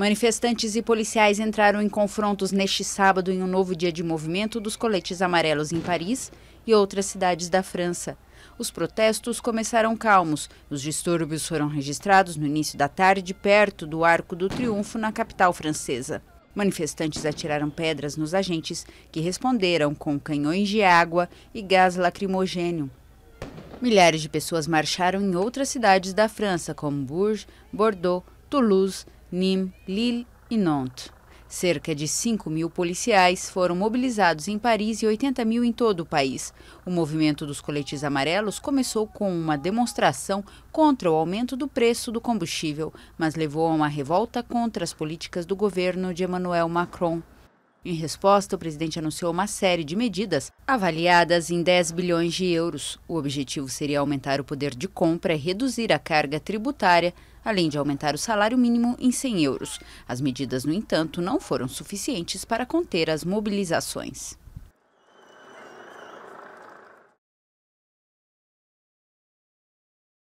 Manifestantes e policiais entraram em confrontos neste sábado em um novo dia de movimento dos coletes amarelos em Paris e outras cidades da França. Os protestos começaram calmos. Os distúrbios foram registrados no início da tarde, perto do Arco do Triunfo, na capital francesa. Manifestantes atiraram pedras nos agentes, que responderam com canhões de água e gás lacrimogênio. Milhares de pessoas marcharam em outras cidades da França, como Bourges, Bordeaux, Toulouse, Nîmes, Lille e Nantes. Cerca de 5 mil policiais foram mobilizados em Paris e 80 mil em todo o país. O movimento dos coletes amarelos começou com uma demonstração contra o aumento do preço do combustível, mas levou a uma revolta contra as políticas do governo de Emmanuel Macron. Em resposta, o presidente anunciou uma série de medidas avaliadas em 10 bilhões de euros. O objetivo seria aumentar o poder de compra e reduzir a carga tributária, além de aumentar o salário mínimo em 100 euros. As medidas, no entanto, não foram suficientes para conter as mobilizações.